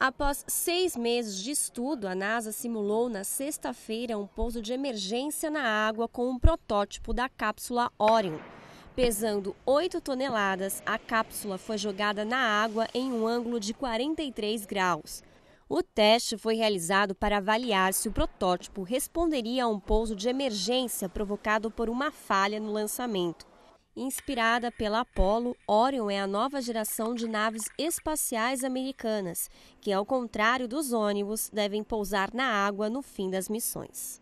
Após seis meses de estudo, a NASA simulou na sexta-feira um pouso de emergência na água com um protótipo da cápsula Orion. Pesando 8 toneladas, a cápsula foi jogada na água em um ângulo de 43 graus. O teste foi realizado para avaliar se o protótipo responderia a um pouso de emergência provocado por uma falha no lançamento. Inspirada pela Apollo, Orion é a nova geração de naves espaciais americanas, que, ao contrário dos ônibus, devem pousar na água no fim das missões.